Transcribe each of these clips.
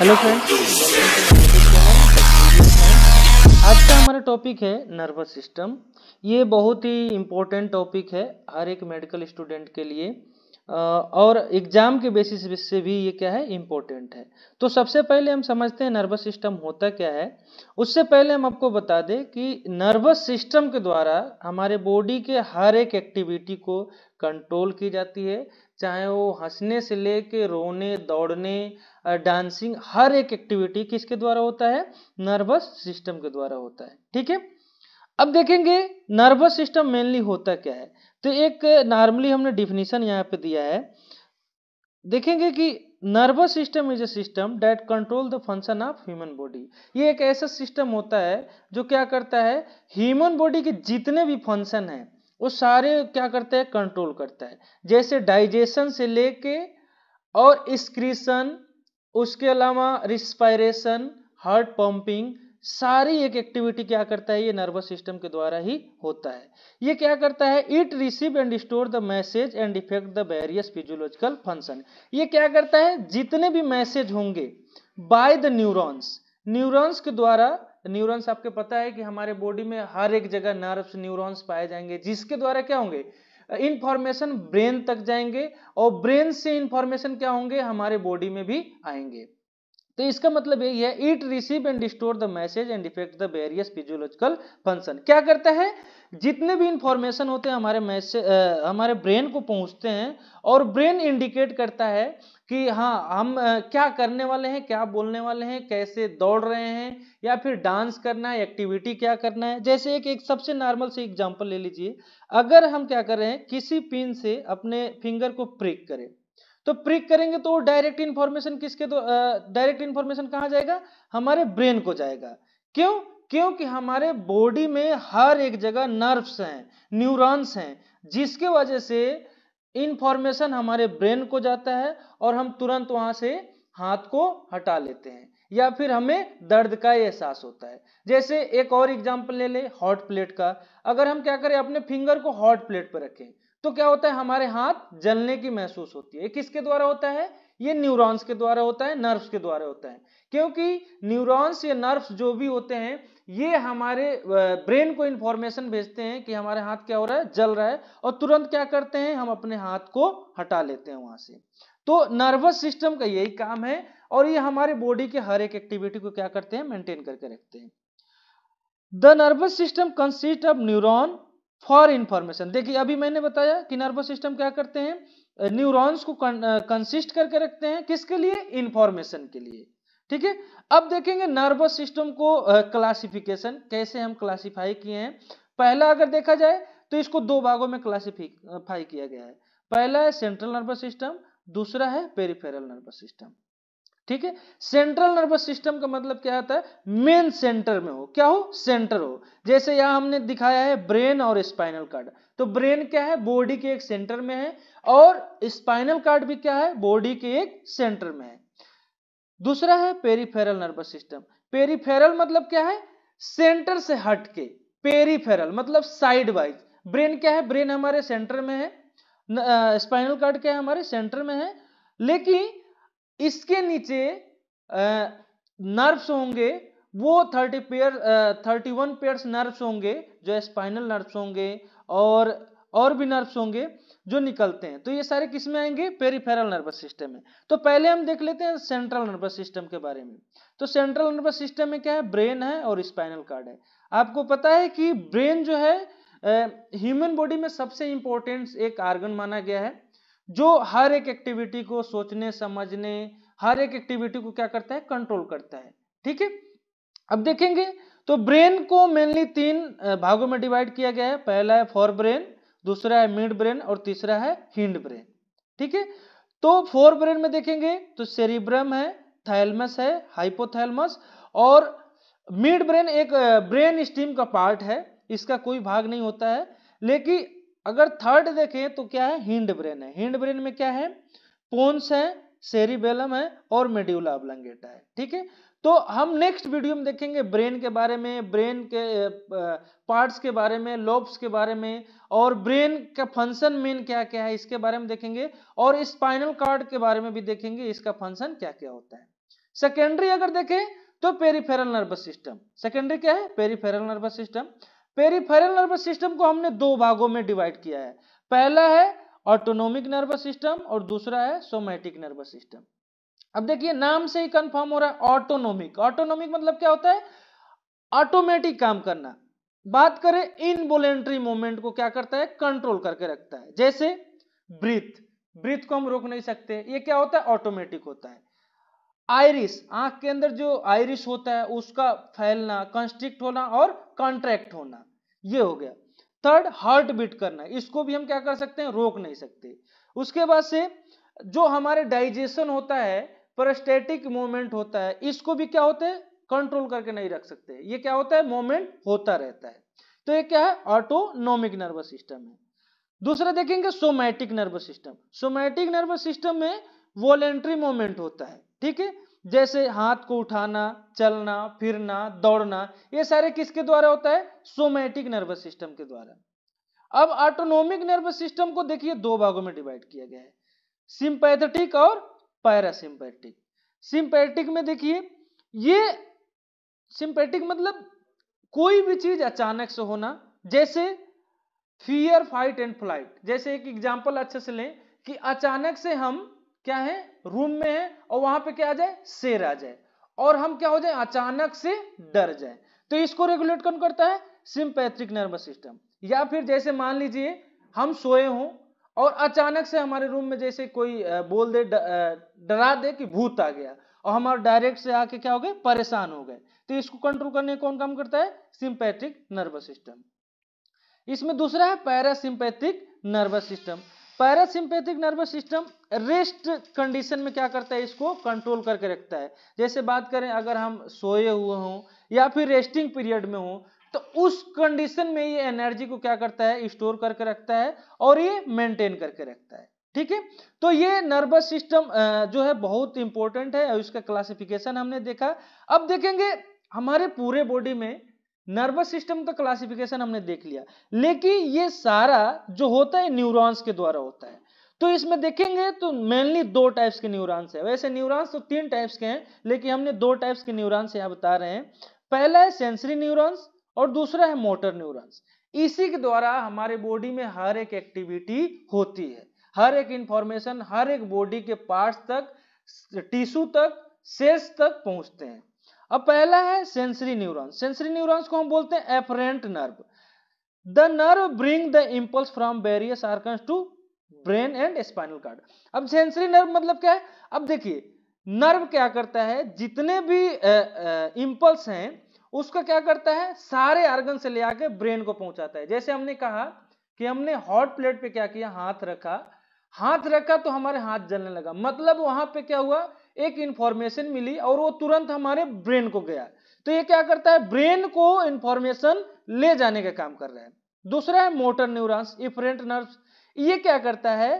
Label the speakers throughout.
Speaker 1: Hello friends आज का हमारा टॉपिक है नर्वस सिस्टम ये बहुत ही इम्पोर्टेंट टॉपिक है हर एक मेडिकल स्टूडेंट के लिए और एग्जाम के बेसिस से भी ये क्या है इम्पोर्टेंट है तो सबसे पहले हम समझते हैं नर्वस सिस्टम होता क्या है उससे पहले हम आपको बता दें कि नर्वस सिस्टम के द्वारा हमारे बॉडी के हर एक एक्टिविटी को कंट्रोल की जाती है चाहे वो हंसने से लेके रोने दौड़ने डांसिंग हर एक एक्टिविटी किसके द्वारा होता है नर्वस सिस्टम के द्वारा होता है ठीक है अब देखेंगे नर्वस सिस्टम मेनली होता क्या है तो एक नॉर्मली हमने डिफिनीशन यहाँ पे दिया है देखेंगे कि nervous system is a system that control the function of human body ये एक ऐसा सिस्टम होता है जो क्या करता है ह्यूमन बॉडी के जितने भी फंक्शन हैं वो सारे क्या करता है कंट्रोल करता है जैसे डाइजेशन से लेके और स्क्रीशन उसके अलावा रिस्पायरेशन हार्ट पंपिंग सारी एक एक्टिविटी क्या करता है ये नर्वस सिस्टम के द्वारा ही होता है ये क्या करता है it receive and store the message and effect the various physiological function ये क्या करता है जितने भी मैसेज होंगे बाय द न्यूरॉन्स न्यूरॉन्स के द्वारा न्यूरॉन्स आपके पता है कि हमारे बॉडी में हर एक जगह नर्व्स न्यूरॉन्स पाए जाएंगे जिसके द्वारा क्या होंगे इंफॉर्मेशन ब्रेन तक जाएंगे और ब्रेन से इंफॉर्मेशन क्या होंगे हमारे बॉडी में भी आएंगे तो इसका मतलब यही है it receive and store the message and effect the various physiological function क्या करता है जितने भी इंफॉर्मेशन होते हैं हमारे मैसेज हमारे ब्रेन को पहुंचते हैं और ब्रेन इंडिकेट करता है कि हाँ हम क्या करने वाले हैं क्या बोलने वाले हैं कैसे दौड़ रहे हैं या फिर डांस करना है एक्टिविटी क्या करना है जैसे एक एक सबसे नॉर्मल से एग्जांपल ले लीजिए अगर हम क्या कर रहे हैं किसी पिन से अपने फिंगर को प्रिक करें तो प्रिक करेंगे तो डायरेक्ट इंफॉर्मेशन किसके तो डायरेक्ट इंफॉर्मेशन कहा जाएगा हमारे ब्रेन को जाएगा क्यों क्योंकि हमारे बॉडी में हर एक जगह नर्व्स हैं न्यूरॉन्स हैं जिसके वजह से इंफॉर्मेशन हमारे ब्रेन को जाता है और हम तुरंत वहां से हाथ को हटा लेते हैं या फिर हमें दर्द का एहसास होता है जैसे एक और एग्जाम्पल ले ले हॉट प्लेट का अगर हम क्या करें अपने फिंगर को हॉट प्लेट पर रखें तो क्या होता है हमारे हाथ जलने की महसूस होती है किसके द्वारा होता है ये न्यूरॉन्स के द्वारा होता है नर्व्स के द्वारा होता है क्योंकि न्यूरॉन्स या नर्व्स जो भी होते हैं ये हमारे ब्रेन को इंफॉर्मेशन भेजते हैं कि हमारे हाथ क्या हो रहा है जल रहा है और तुरंत क्या करते हैं हम अपने हाथ को हटा लेते हैं वहां से तो नर्वस सिस्टम का यही काम है और ये हमारे बॉडी के हर एक एक्टिविटी को क्या करते हैं मेंटेन करके रखते हैं the nervous system consist of neuron for information देखिए अभी मैंने बताया कि नर्वस सिस्टम क्या करते हैं न्यूरॉन्स को कंसिस्ट करके रखते हैं किसके लिए इंफॉर्मेशन के लिए ठीक है अब देखेंगे नर्वस सिस्टम को क्लासिफिकेशन uh, कैसे हम क्लासिफाई किए हैं पहला अगर देखा जाए तो इसको दो भागों में क्लासिफाई किया गया है पहला है सेंट्रल नर्वस सिस्टम दूसरा है पेरिफेरल नर्वस सिस्टम ठीक है सेंट्रल नर्वस सिस्टम का मतलब क्या होता है मेन सेंटर में हो क्या हो सेंटर हो जैसे यहां हमने दिखाया है ब्रेन और स्पाइनल कार्ड तो ब्रेन क्या है बॉडी के एक सेंटर में है और स्पाइनल कार्ड भी क्या है बॉडी के एक सेंटर में है दूसरा है पेरीफेरल नर्वस सिस्टम पेरीफेरल मतलब क्या है सेंटर से हटके पेरीफेरल मतलब साइड वाइज ब्रेन क्या है ब्रेन हमारे सेंटर में है स्पाइनल कार्ड क्या है हमारे सेंटर में है लेकिन इसके नीचे नर्व्स होंगे वो thirty pair thirty one pairs nerves होंगे जो स्पाइनल नर्व्स होंगे और और भी नर्व्स होंगे जो निकलते हैं तो ये सारे किस में आएंगे पेरीफेरल नर्वस सिस्टम में तो पहले हम देख लेते हैं सेंट्रल नर्वस सिस्टम के बारे में तो सेंट्रल नर्वस सिस्टम में क्या है ब्रेन है और स्पाइनल कार्ड है आपको पता है कि ब्रेन जो है ह्यूमन बॉडी में सबसे इंपॉर्टेंट एक आर्गन माना गया है जो हर एक एक्टिविटी को सोचने समझने हर एक एक्टिविटी को क्या करता है कंट्रोल करता है ठीक है अब देखेंगे तो ब्रेन को मेनली तीन भागों में डिवाइड किया गया है पहला है फोर ब्रेन दूसरा है मिड ब्रेन और तीसरा है हिंड ब्रेन ठीक है तो फोर ब्रेन में देखेंगे तो सेरिब्रम है थैलमस है हाइपोथैलमस और मिड ब्रेन एक ब्रेन स्टीम का पार्ट है इसका कोई भाग नहीं होता है लेकिन अगर थर्ड देखें तो क्या है हिंड ब्रेन है हिंड ब्रेन में क्या है पोन्स है सेरिबेलम है और मेड्यूला अबलंगेटा है ठीक है तो हम नेक्स्ट वीडियो में देखेंगे ब्रेन के बारे में ब्रेन के पार्ट्स के बारे में लोब्स के बारे में और ब्रेन का फंक्शन मेन क्या क्या है इसके बारे में देखेंगे और स्पाइनल कार्ड के बारे में भी देखेंगे इसका फंक्शन क्या क्या होता है सेकेंडरी अगर देखें तो पेरीफेरल नर्वस सिस्टम सेकेंडरी क्या है peripheral nervous system peripheral nervous system को हमने दो भागों में डिवाइड किया है पहला है ऑटोनोमिक नर्वस सिस्टम और दूसरा है सोमेटिक नर्वस सिस्टम अब देखिए नाम से ही कंफर्म हो रहा है ऑटोनोमिक ऑटोनोमिक मतलब क्या होता है ऑटोमेटिक काम करना बात करें इनवोलेंट्री मूवमेंट को क्या करता है कंट्रोल करके रखता है जैसे ब्रीथ ब्रीथ को हम रोक नहीं सकते ये क्या होता है ऑटोमेटिक होता है आयरिस आंख के अंदर जो आयरिस होता है उसका फैलना कंस्ट्रिक्ट होना और कॉन्ट्रैक्ट होना ये हो गया थर्ड हार्ट बीट करना इसको भी हम क्या कर सकते हैं रोक नहीं सकते उसके बाद से जो हमारे डाइजेशन होता है परस्टेटिक मोमेंट होता है इसको भी क्या होता है कंट्रोल करके नहीं रख सकते ये क्या होता है मोमेंट होता रहता है तो ये क्या है ऑटोनोमिक नर्वस सिस्टम है दूसरा देखेंगे somatic nervous system somatic nervous system में वॉलेंट्री मोमेंट होता है ठीक है जैसे हाथ को उठाना चलना फिरना दौड़ना ये सारे किसके द्वारा होता है सोमैटिक नर्वस सिस्टम के द्वारा अब ऑटोनोमिक नर्वस सिस्टम को देखिए दो भागों में डिवाइड किया गया है सिंपैथेटिक और पैरासिम्पैटिक सिंपैथेटिक में देखिए ये सिंपैटिक मतलब कोई भी चीज अचानक से होना जैसे फियर फाइट एंड फ्लाइट जैसे एक एग्जाम्पल अच्छे से लें कि अचानक से हम क्या है रूम में है और वहां पे क्या आ जाए शेर आ जाए और हम क्या हो जाए अचानक से डर जाए तो इसको रेगुलेट कौन करता है सिंपैथिक नर्वस सिस्टम या फिर जैसे मान लीजिए हम सोए हों और अचानक से हमारे रूम में जैसे कोई बोल दे डरा दे कि भूत आ गया और हमारे डायरेक्ट से आके क्या हो गए परेशान हो गए तो इसको कंट्रोल करने कौन काम करता है सिंपैथिक नर्वस सिस्टम इसमें दूसरा है parasympathetic nervous system parasympathetic nervous system rest condition में क्या करता है इसको कंट्रोल करके रखता है जैसे बात करें अगर हम सोए हुए हों या फिर रेस्टिंग पीरियड में हों तो उस कंडीशन में ये एनर्जी को क्या करता है स्टोर करके रखता है और ये मेंटेन करके रखता है ठीक है तो ये नर्वस सिस्टम जो है बहुत इंपॉर्टेंट है उसका क्लासिफिकेशन हमने देखा अब देखेंगे हमारे पूरे बॉडी में नर्वस सिस्टम का क्लासिफिकेशन हमने देख लिया लेकिन ये सारा जो होता है न्यूरॉन्स के द्वारा होता है तो इसमें देखेंगे तो मेनली दो टाइप्स के न्यूरॉन्स है वैसे न्यूरॉन्स तो तीन टाइप्स के हैं लेकिन हमने दो टाइप्स के न्यूरॉन्स यहाँ बता रहे हैं पहला है सेंसरी न्यूरॉन्स और दूसरा है मोटर न्यूरॉन्स इसी के द्वारा हमारे बॉडी में हर एक एक्टिविटी होती है हर एक इंफॉर्मेशन हर एक बॉडी के पार्ट्स तक टिश्यू तक सेल्स तक पहुंचते हैं अब पहला है सेंसरी न्यूरॉन्स सेंसरी न्यूरॉन्स को हम बोलते हैं efferent nerve the nerve bring the impulse from various organs to brain and spinal cord अब सेंसरी नर्व मतलब क्या है अब देखिए नर्व क्या करता है जितने भी इंपल्स हैं उसका क्या करता है सारे आर्गन से ले आके ब्रेन को पहुंचाता है जैसे हमने कहा कि हमने हॉट प्लेट पे क्या किया हाथ रखा हाथ रखा तो हमारे हाथ जलने लगा मतलब वहां पे क्या हुआ एक इंफॉर्मेशन मिली और वो तुरंत हमारे ब्रेन को गया तो ये क्या करता है ब्रेन को इंफॉर्मेशन ले जाने का काम कर रहा है दूसरा है मोटर न्यूरॉन्स इफरेंट नर्व्स ये क्या करता है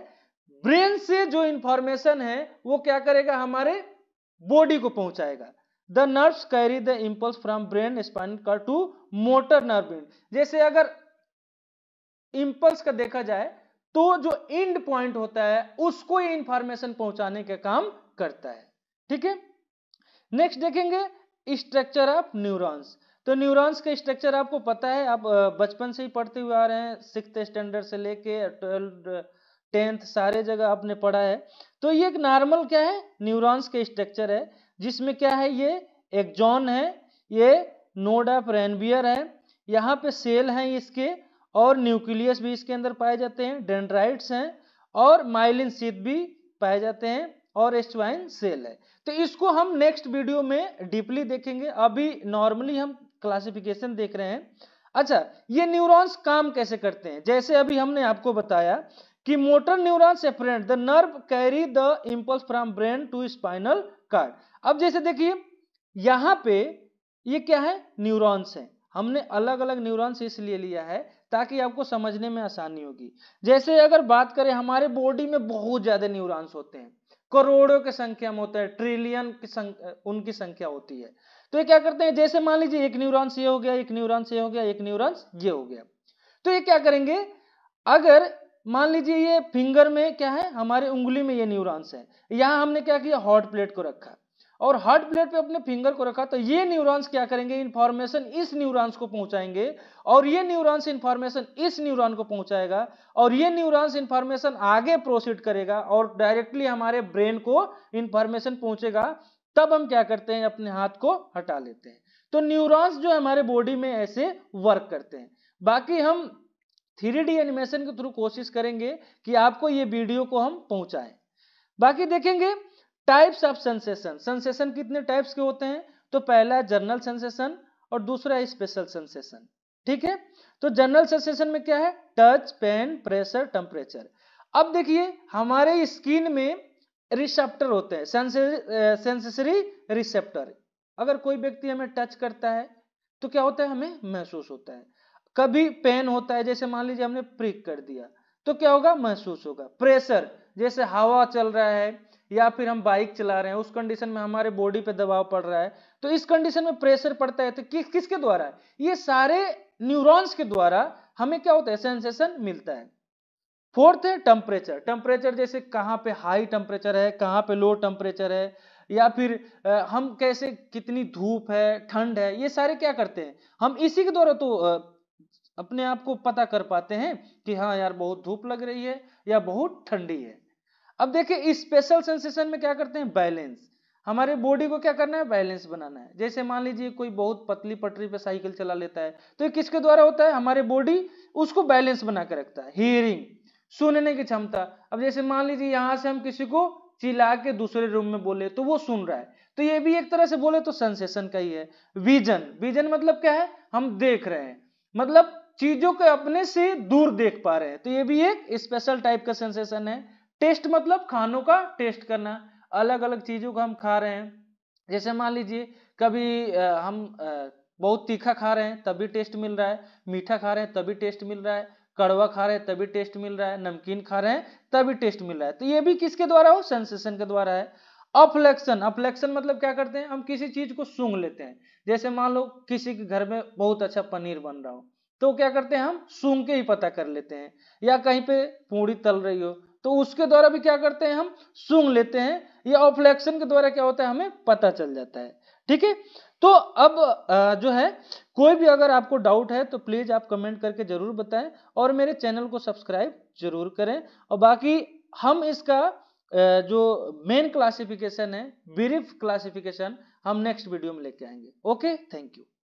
Speaker 1: ब्रेन से जो इंफॉर्मेशन है वो क्या करेगा हमारे बॉडी को पहुंचाएगा the nerves carry the impulse from brain spine cord to motor nerve जैसे अगर इंपल्स का देखा जाए तो जो एंड पॉइंट होता है उसको इंफॉर्मेशन पहुंचाने का काम करता है ठीक है नेक्स्ट देखेंगे स्ट्रक्चर ऑफ न्यूरॉन्स तो न्यूरॉन्स का स्ट्रक्चर आपको पता है आप बचपन से ही पढ़ते हुए आ रहे हैं सिक्स स्टैंडर्ड से लेके ट्वेल्थ टेंथ सारे जगह आपने पढ़ा है तो ये एक नॉर्मल क्या है न्यूरॉन्स का स्ट्रक्चर है जिसमें क्या है ये एक्जॉन है ये नोड ऑफ रेनबियर है यहाँ पे सेल हैं इसके और न्यूक्लियस भी इसके अंदर पाए जाते हैं डेंड्राइट्स हैं और माइलिन सीध भी पाए जाते हैं और वाइन सेल है तो इसको हम नेक्स्ट वीडियो में डीपली देखेंगे अभी नॉर्मली हम क्लासिफिकेशन देख रहे हैं अच्छा ये न्यूरॉन्स काम कैसे करते हैं जैसे अभी हमने आपको बताया कि motor neuron separate the nerve carry the impulse from brain to spinal cord अब जैसे देखिए यहां पे ये क्या है न्यूरॉन्स है हमने अलग अलग न्यूरॉन्स इसलिए लिया है ताकि आपको समझने में आसानी होगी जैसे अगर बात करें हमारे बॉडी में बहुत ज़्यादा न्यूरॉन्स होते हैं करोड़ों की संख्या में होता है ट्रिलियन की संख्या उनकी संख्या होती है तो ये क्या करते हैं जैसे मान लीजिए एक न्यूरॉन्स ये हो गया एक न्यूरॉन्स ये हो गया एक न्यूरॉन्स ये हो गया तो ये क्या करेंगे अगर मान लीजिए ये फिंगर में क्या है हमारे उंगली में ये न्यूरॉन्स है यहां हमने क्या किया हॉट प्लेट को रखा और हार्ट प्लेट पे अपने फिंगर को रखा तो ये न्यूरॉन्स क्या करेंगे इन्फॉर्मेशन इस न्यूरॉन्स को पहुंचाएंगे और ये न्यूरॉन्स इन्फॉर्मेशन इस न्यूरॉन को पहुंचाएगा और ये न्यूरॉन्स इन्फॉर्मेशन आगे प्रोसीड करेगा और डायरेक्टली हमारे ब्रेन को इन्फॉर्मेशन पहुंचेगा तब हम क्या करते हैं अपने हाथ को हटा लेते हैं तो न्यूरॉन्स जो हमारे बॉडी में ऐसे वर्क करते हैं बाकी हम थ्री एनिमेशन के थ्रू कोशिश करेंगे कि आपको ये वीडियो को हम पहुंचाएं बाकी देखेंगे टाइप्स ऑफ सेंसेशन सेंसेशन कितने टाइप्स के होते हैं तो पहला है जर्नल सेंसेशन और दूसरा है स्पेशल सेंसेशन ठीक है तो जनरल सेंसेशन में क्या है टच पेन प्रेशर टेम्परेचर अब देखिए हमारे स्किन में रिसेप्टर होते हैं सेंसेसरी रिसेप्टर अगर कोई व्यक्ति हमें टच करता है तो क्या होता है हमें महसूस होता है कभी पेन होता है जैसे मान लीजिए हमने प्रिक कर दिया तो क्या होगा महसूस होगा प्रेशर जैसे हवा चल रहा है या फिर हम बाइक चला रहे हैं उस कंडीशन में हमारे बॉडी पे दबाव पड़ रहा है तो इस कंडीशन में प्रेशर पड़ता है तो किस किसके द्वारा है? ये सारे न्यूरॉन्स के द्वारा हमें क्या होता है सेंसेशन मिलता है फोर्थ है टेम्परेचर टेम्परेचर जैसे कहाँ पे हाई टेम्परेचर है कहाँ पे लो टेम्परेचर है या फिर हम कैसे कितनी धूप है ठंड है ये सारे क्या करते हैं हम इसी के द्वारा तो अपने आप को पता कर पाते हैं कि हाँ यार बहुत धूप लग रही है या बहुत ठंडी है अब देखिए इस स्पेशल सेंसेशन में क्या करते हैं बैलेंस हमारे बॉडी को क्या करना है बैलेंस बनाना है जैसे मान लीजिए कोई बहुत पतली पटरी पे साइकिल चला लेता है तो ये किसके द्वारा होता है हमारे बॉडी उसको बैलेंस बना के रखता है हियरिंग सुनने की क्षमता अब जैसे मान लीजिए यहाँ से हम किसी को चिल्ला के दूसरे रूम में बोले तो वो सुन रहा है तो ये भी एक तरह से बोले तो सेंसेशन का ही है विजन विजन मतलब क्या है हम देख रहे हैं मतलब चीजों को अपने से दूर देख पा रहे हैं तो ये भी एक स्पेशल टाइप का सेंसेशन है टेस्ट मतलब खानों का टेस्ट करना अलग अलग चीज़ों को हम खा रहे हैं जैसे मान लीजिए कभी आ, हम आ, बहुत तीखा खा रहे हैं तभी टेस्ट मिल रहा है मीठा खा रहे हैं तभी टेस्ट मिल रहा है कड़वा खा रहे हैं तभी टेस्ट मिल रहा है नमकीन खा रहे हैं तभी टेस्ट मिल रहा है तो ये भी किसके द्वारा हो सेंसेशन के द्वारा है अपलेक्शन अपलेक्शन मतलब क्या करते हैं हम किसी चीज को सूंघ लेते हैं जैसे मान लो किसी के घर में बहुत अच्छा पनीर बन रहा हो तो क्या करते हैं हम सूंघ के ही पता कर लेते हैं या कहीं पे पूड़ी तल रही हो तो उसके द्वारा भी क्या करते हैं हम सूंघ लेते हैं या ऑफ्लेक्शन के द्वारा क्या होता है हमें पता चल जाता है ठीक है तो अब जो है कोई भी अगर आपको डाउट है तो प्लीज़ आप कमेंट करके ज़रूर बताएं और मेरे चैनल को सब्सक्राइब जरूर करें और बाकी हम इसका जो मेन क्लासिफिकेशन है ब्रीफ क्लासिफिकेशन हम नेक्स्ट वीडियो में लेके आएंगे ओके थैंक यू